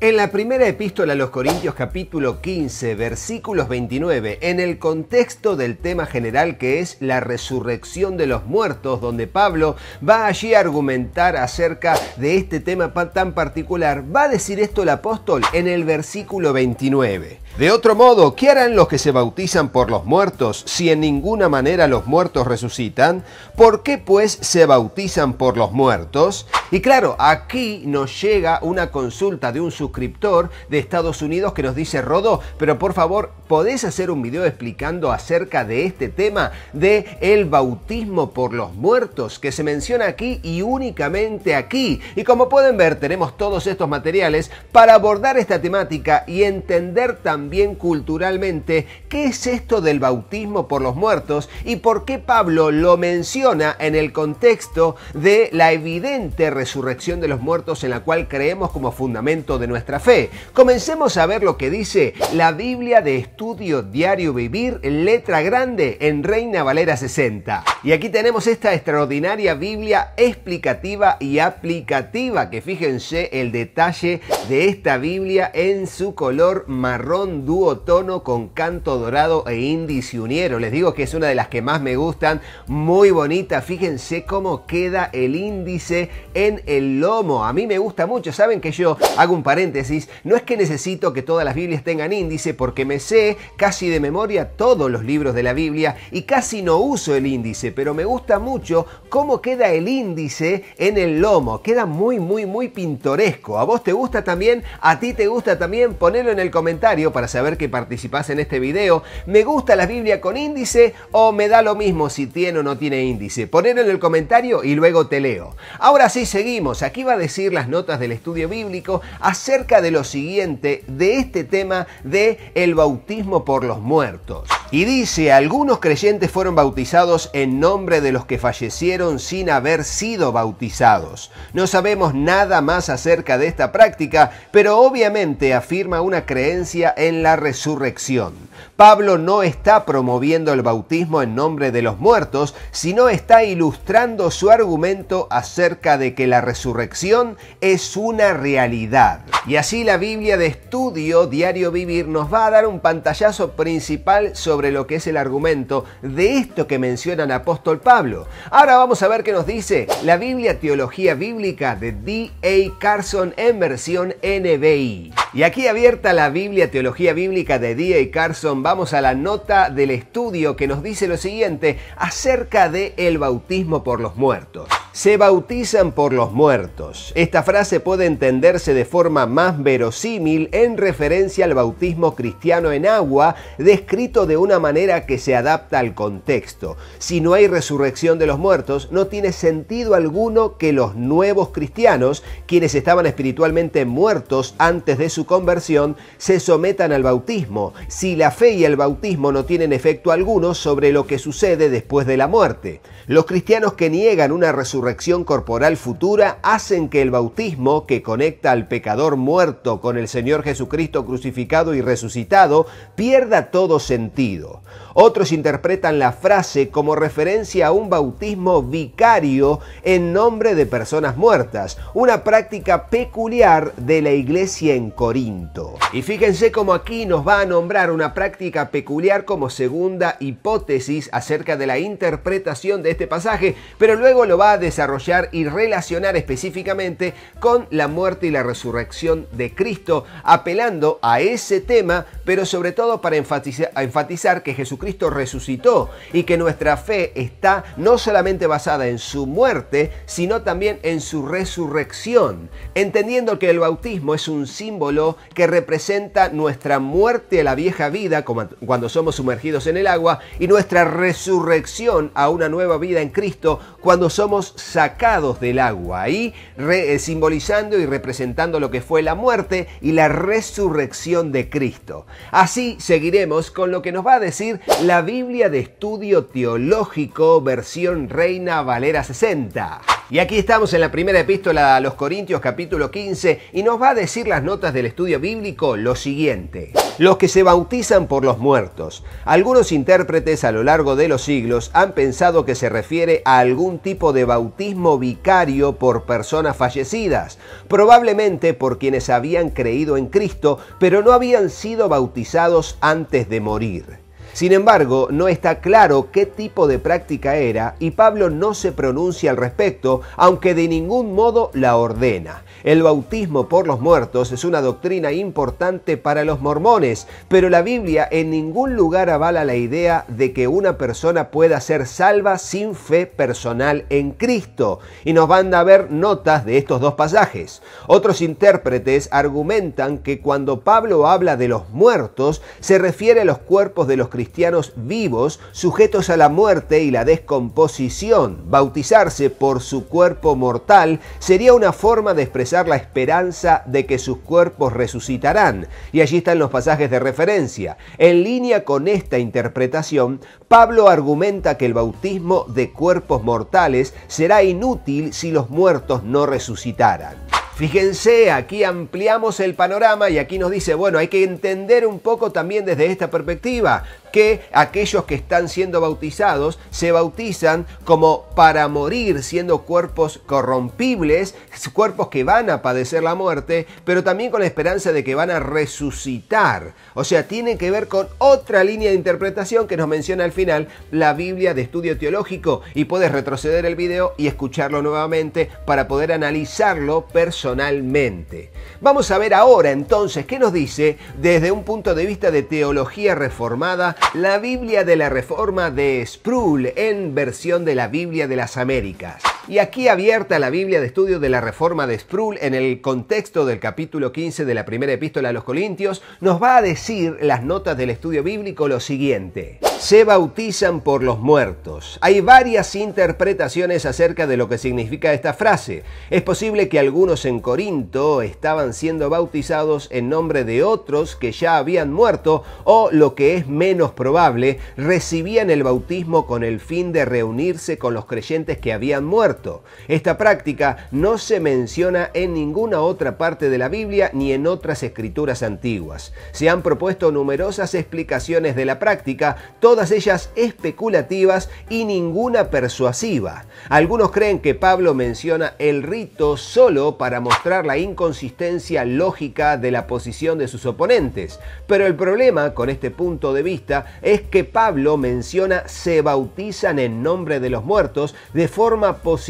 En la primera epístola a los Corintios capítulo 15 versículos 29, en el contexto del tema general que es la resurrección de los muertos, donde Pablo va allí a argumentar acerca de este tema tan particular, va a decir esto el apóstol en el versículo 29. De otro modo, ¿qué harán los que se bautizan por los muertos si en ninguna manera los muertos resucitan? ¿Por qué pues se bautizan por los muertos? Y claro, aquí nos llega una consulta de un suscriptor de Estados Unidos que nos dice, Rodo, pero por favor, ¿podés hacer un video explicando acerca de este tema de el bautismo por los muertos que se menciona aquí y únicamente aquí? Y como pueden ver, tenemos todos estos materiales para abordar esta temática y entender también bien culturalmente qué es esto del bautismo por los muertos y por qué Pablo lo menciona en el contexto de la evidente resurrección de los muertos en la cual creemos como fundamento de nuestra fe. Comencemos a ver lo que dice la Biblia de Estudio Diario Vivir, letra grande en Reina Valera 60. Y aquí tenemos esta extraordinaria Biblia explicativa y aplicativa, que fíjense el detalle de esta Biblia en su color marrón dúo tono con canto dorado e índice uniero. Les digo que es una de las que más me gustan, muy bonita. Fíjense cómo queda el índice en el lomo. A mí me gusta mucho, saben que yo hago un paréntesis, no es que necesito que todas las Biblias tengan índice porque me sé casi de memoria todos los libros de la Biblia y casi no uso el índice, pero me gusta mucho cómo queda el índice en el lomo. Queda muy, muy, muy pintoresco. ¿A vos te gusta también? ¿A ti te gusta también? Ponelo en el comentario para saber que participas en este video. ¿Me gusta la Biblia con índice o me da lo mismo si tiene o no tiene índice? poner en el comentario y luego te leo. Ahora sí, seguimos. Aquí va a decir las notas del estudio bíblico acerca de lo siguiente, de este tema de el bautismo por los muertos. Y dice, algunos creyentes fueron bautizados en nombre de los que fallecieron sin haber sido bautizados. No sabemos nada más acerca de esta práctica, pero obviamente afirma una creencia en en la resurrección. Pablo no está promoviendo el bautismo en nombre de los muertos, sino está ilustrando su argumento acerca de que la resurrección es una realidad. Y así la Biblia de estudio Diario Vivir nos va a dar un pantallazo principal sobre lo que es el argumento de esto que menciona el apóstol Pablo. Ahora vamos a ver qué nos dice la Biblia Teología Bíblica de D.A. Carson en versión NBI. Y aquí abierta la Biblia Teología Bíblica de D.A. Carson vamos a la nota del estudio que nos dice lo siguiente acerca de el bautismo por los muertos se bautizan por los muertos. Esta frase puede entenderse de forma más verosímil en referencia al bautismo cristiano en agua, descrito de una manera que se adapta al contexto. Si no hay resurrección de los muertos, no tiene sentido alguno que los nuevos cristianos, quienes estaban espiritualmente muertos antes de su conversión, se sometan al bautismo, si la fe y el bautismo no tienen efecto alguno sobre lo que sucede después de la muerte. Los cristianos que niegan una resurrección corporal futura hacen que el bautismo, que conecta al pecador muerto con el Señor Jesucristo crucificado y resucitado, pierda todo sentido. Otros interpretan la frase como referencia a un bautismo vicario en nombre de personas muertas, una práctica peculiar de la iglesia en Corinto. Y fíjense cómo aquí nos va a nombrar una práctica peculiar como segunda hipótesis acerca de la interpretación de este pasaje, pero luego lo va a desarrollar y relacionar específicamente con la muerte y la resurrección de Cristo, apelando a ese tema, pero sobre todo para enfatizar, que Jesucristo Cristo resucitó y que nuestra fe está no solamente basada en su muerte, sino también en su resurrección, entendiendo que el bautismo es un símbolo que representa nuestra muerte a la vieja vida como cuando somos sumergidos en el agua y nuestra resurrección a una nueva vida en Cristo cuando somos sacados del agua, ahí eh, simbolizando y representando lo que fue la muerte y la resurrección de Cristo. Así seguiremos con lo que nos va a decir la Biblia de Estudio Teológico, versión Reina Valera 60. Y aquí estamos en la primera epístola a los Corintios capítulo 15 y nos va a decir las notas del estudio bíblico lo siguiente. Los que se bautizan por los muertos. Algunos intérpretes a lo largo de los siglos han pensado que se refiere a algún tipo de bautismo vicario por personas fallecidas, probablemente por quienes habían creído en Cristo pero no habían sido bautizados antes de morir. Sin embargo, no está claro qué tipo de práctica era y Pablo no se pronuncia al respecto, aunque de ningún modo la ordena. El bautismo por los muertos es una doctrina importante para los mormones, pero la Biblia en ningún lugar avala la idea de que una persona pueda ser salva sin fe personal en Cristo, y nos van a ver notas de estos dos pasajes. Otros intérpretes argumentan que cuando Pablo habla de los muertos, se refiere a los cuerpos de los cristianos cristianos vivos, sujetos a la muerte y la descomposición. Bautizarse por su cuerpo mortal sería una forma de expresar la esperanza de que sus cuerpos resucitarán. Y allí están los pasajes de referencia. En línea con esta interpretación, Pablo argumenta que el bautismo de cuerpos mortales será inútil si los muertos no resucitaran. Fíjense, aquí ampliamos el panorama y aquí nos dice, bueno, hay que entender un poco también desde esta perspectiva que aquellos que están siendo bautizados se bautizan como para morir, siendo cuerpos corrompibles, cuerpos que van a padecer la muerte, pero también con la esperanza de que van a resucitar. O sea, tiene que ver con otra línea de interpretación que nos menciona al final la Biblia de estudio teológico y puedes retroceder el video y escucharlo nuevamente para poder analizarlo personalmente. Vamos a ver ahora entonces qué nos dice desde un punto de vista de teología reformada la Biblia de la Reforma de Sproul en versión de la Biblia de las Américas. Y aquí abierta la Biblia de estudio de la Reforma de Sproul en el contexto del capítulo 15 de la primera epístola a los Corintios, nos va a decir las notas del estudio bíblico lo siguiente. Se bautizan por los muertos. Hay varias interpretaciones acerca de lo que significa esta frase. Es posible que algunos en Corinto estaban siendo bautizados en nombre de otros que ya habían muerto o, lo que es menos probable, recibían el bautismo con el fin de reunirse con los creyentes que habían muerto esta práctica no se menciona en ninguna otra parte de la Biblia ni en otras escrituras antiguas. Se han propuesto numerosas explicaciones de la práctica, todas ellas especulativas y ninguna persuasiva. Algunos creen que Pablo menciona el rito solo para mostrar la inconsistencia lógica de la posición de sus oponentes, pero el problema con este punto de vista es que Pablo menciona se bautizan en nombre de los muertos de forma positiva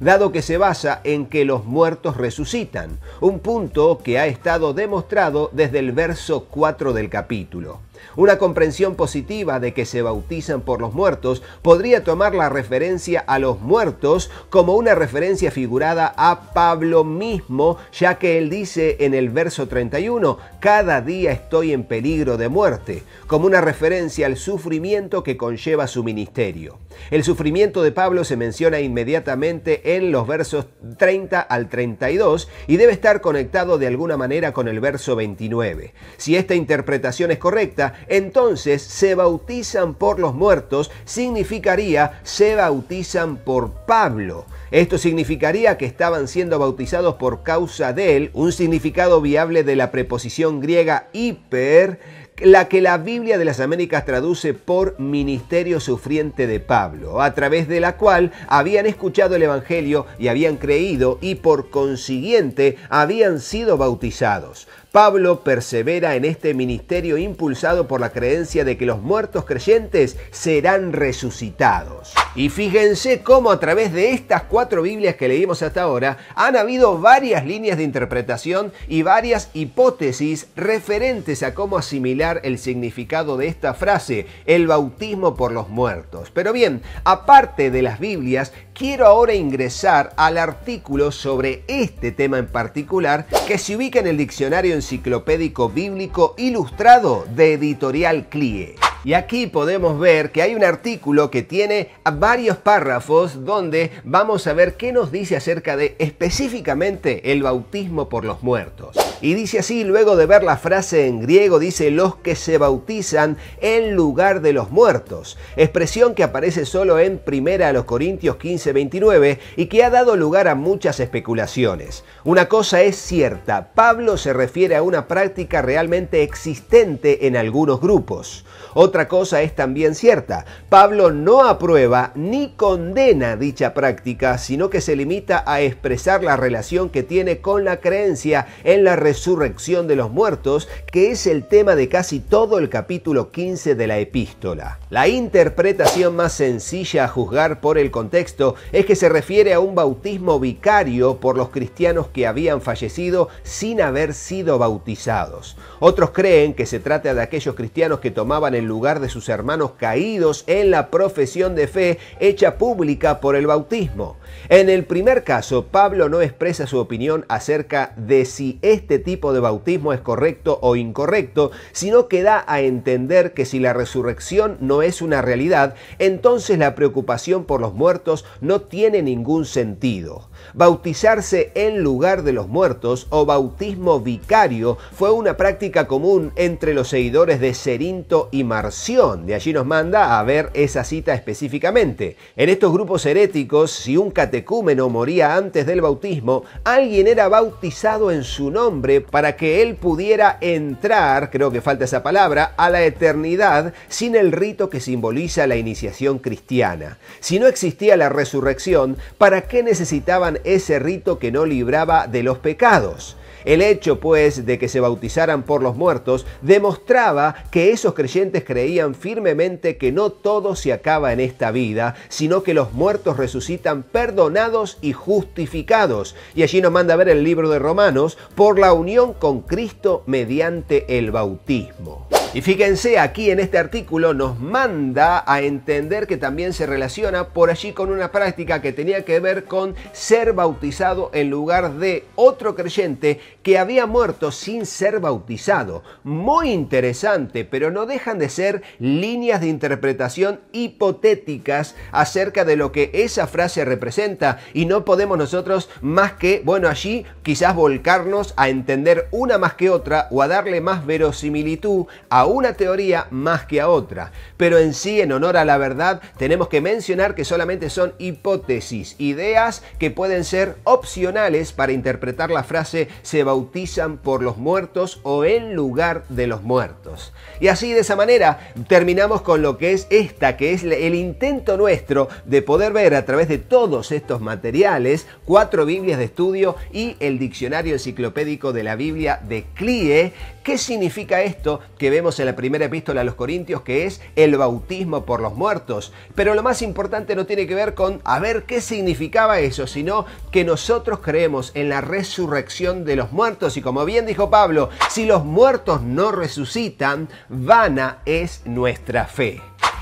dado que se basa en que los muertos resucitan, un punto que ha estado demostrado desde el verso 4 del capítulo. Una comprensión positiva de que se bautizan por los muertos podría tomar la referencia a los muertos como una referencia figurada a Pablo mismo, ya que él dice en el verso 31, cada día estoy en peligro de muerte, como una referencia al sufrimiento que conlleva su ministerio. El sufrimiento de Pablo se menciona inmediatamente en los versos 30 al 32 y debe estar conectado de alguna manera con el verso 29. Si esta interpretación es correcta, entonces se bautizan por los muertos significaría se bautizan por Pablo. Esto significaría que estaban siendo bautizados por causa de él, un significado viable de la preposición griega hiper la que la Biblia de las Américas traduce por ministerio sufriente de Pablo, a través de la cual habían escuchado el Evangelio y habían creído y por consiguiente habían sido bautizados. Pablo persevera en este ministerio impulsado por la creencia de que los muertos creyentes serán resucitados. Y fíjense cómo a través de estas cuatro Biblias que leímos hasta ahora han habido varias líneas de interpretación y varias hipótesis referentes a cómo asimilar el significado de esta frase, el bautismo por los muertos. Pero bien, aparte de las Biblias, quiero ahora ingresar al artículo sobre este tema en particular que se ubica en el Diccionario Enciclopédico Bíblico Ilustrado de Editorial CLIE. Y aquí podemos ver que hay un artículo que tiene varios párrafos donde vamos a ver qué nos dice acerca de específicamente el bautismo por los muertos. Y dice así, luego de ver la frase en griego, dice los que se bautizan en lugar de los muertos, expresión que aparece solo en primera a los Corintios 15, 29 y que ha dado lugar a muchas especulaciones. Una cosa es cierta, Pablo se refiere a una práctica realmente existente en algunos grupos. Otra cosa es también cierta. Pablo no aprueba ni condena dicha práctica, sino que se limita a expresar la relación que tiene con la creencia en la resurrección de los muertos, que es el tema de casi todo el capítulo 15 de la epístola. La interpretación más sencilla a juzgar por el contexto es que se refiere a un bautismo vicario por los cristianos que habían fallecido sin haber sido bautizados. Otros creen que se trata de aquellos cristianos que tomaban lugar de sus hermanos caídos en la profesión de fe hecha pública por el bautismo. En el primer caso, Pablo no expresa su opinión acerca de si este tipo de bautismo es correcto o incorrecto, sino que da a entender que si la resurrección no es una realidad, entonces la preocupación por los muertos no tiene ningún sentido. Bautizarse en lugar de los muertos o bautismo vicario fue una práctica común entre los seguidores de Cerinto y Marción. De allí nos manda a ver esa cita específicamente. En estos grupos heréticos, si un catecúmeno moría antes del bautismo, alguien era bautizado en su nombre para que él pudiera entrar, creo que falta esa palabra, a la eternidad sin el rito que simboliza la iniciación cristiana. Si no existía la resurrección, ¿para qué necesitaban ese rito que no libraba de los pecados. El hecho, pues, de que se bautizaran por los muertos demostraba que esos creyentes creían firmemente que no todo se acaba en esta vida, sino que los muertos resucitan perdonados y justificados. Y allí nos manda a ver el libro de Romanos por la unión con Cristo mediante el bautismo. Y fíjense, aquí en este artículo nos manda a entender que también se relaciona por allí con una práctica que tenía que ver con ser bautizado en lugar de otro creyente que había muerto sin ser bautizado. Muy interesante, pero no dejan de ser líneas de interpretación hipotéticas acerca de lo que esa frase representa y no podemos nosotros más que, bueno, allí quizás volcarnos a entender una más que otra o a darle más verosimilitud a una teoría más que a otra. Pero en sí, en honor a la verdad, tenemos que mencionar que solamente son hipótesis, ideas que pueden ser opcionales para interpretar la frase se bautizan por los muertos o en lugar de los muertos. Y así de esa manera terminamos con lo que es esta, que es el intento nuestro de poder ver a través de todos estos materiales, cuatro Biblias de estudio y el diccionario enciclopédico de la Biblia de CLIE, ¿Qué significa esto que vemos en la primera epístola a los Corintios, que es el bautismo por los muertos? Pero lo más importante no tiene que ver con a ver qué significaba eso, sino que nosotros creemos en la resurrección de los muertos. Y como bien dijo Pablo, si los muertos no resucitan, vana es nuestra fe.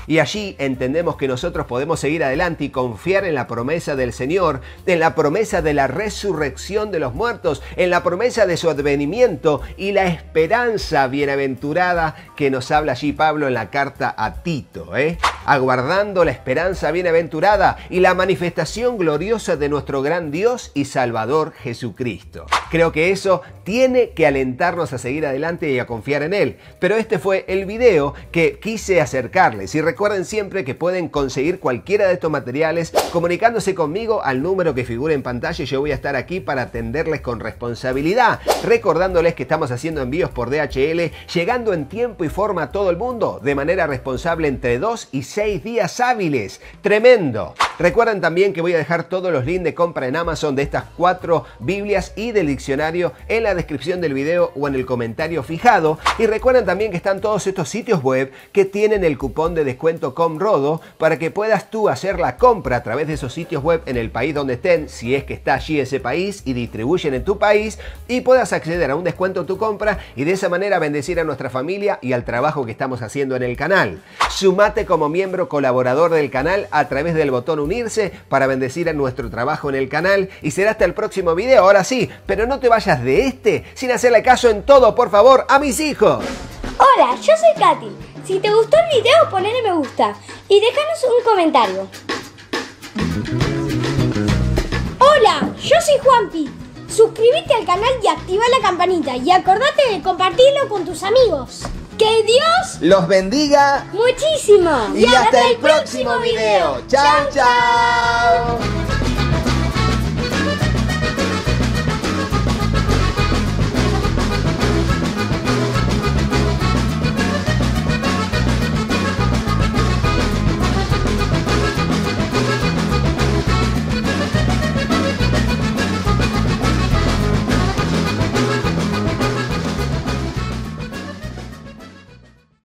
Y allí entendemos que nosotros podemos seguir adelante y confiar en la promesa del Señor, en la promesa de la resurrección de los muertos, en la promesa de su advenimiento y la esperanza bienaventurada que nos habla allí Pablo en la carta a Tito. ¿eh? Aguardando la esperanza bienaventurada y la manifestación gloriosa de nuestro gran Dios y Salvador Jesucristo. Creo que eso tiene que alentarnos a seguir adelante y a confiar en Él. Pero este fue el video que quise acercarles. Y Recuerden siempre que pueden conseguir cualquiera de estos materiales comunicándose conmigo al número que figura en pantalla yo voy a estar aquí para atenderles con responsabilidad. Recordándoles que estamos haciendo envíos por DHL, llegando en tiempo y forma a todo el mundo, de manera responsable entre 2 y 6 días hábiles. Tremendo. Recuerden también que voy a dejar todos los links de compra en Amazon de estas cuatro Biblias y del diccionario en la descripción del video o en el comentario fijado. Y recuerden también que están todos estos sitios web que tienen el cupón de descuento com Rodo para que puedas tú hacer la compra a través de esos sitios web en el país donde estén, si es que está allí ese país y distribuyen en tu país y puedas acceder a un descuento en tu compra y de esa manera bendecir a nuestra familia y al trabajo que estamos haciendo en el canal. Sumate como miembro colaborador del canal a través del botón unirse para bendecir a nuestro trabajo en el canal y será hasta el próximo video, ahora sí, pero no te vayas de este sin hacerle caso en todo, por favor, a mis hijos. Hola, yo soy Katy. Si te gustó el video, ponle me gusta y déjanos un comentario. Hola, yo soy Juanpi. Suscríbete al canal y activa la campanita y acordate de compartirlo con tus amigos. Que Dios los bendiga muchísimo. Y, hasta, el próximo, video. video. Chao, chao.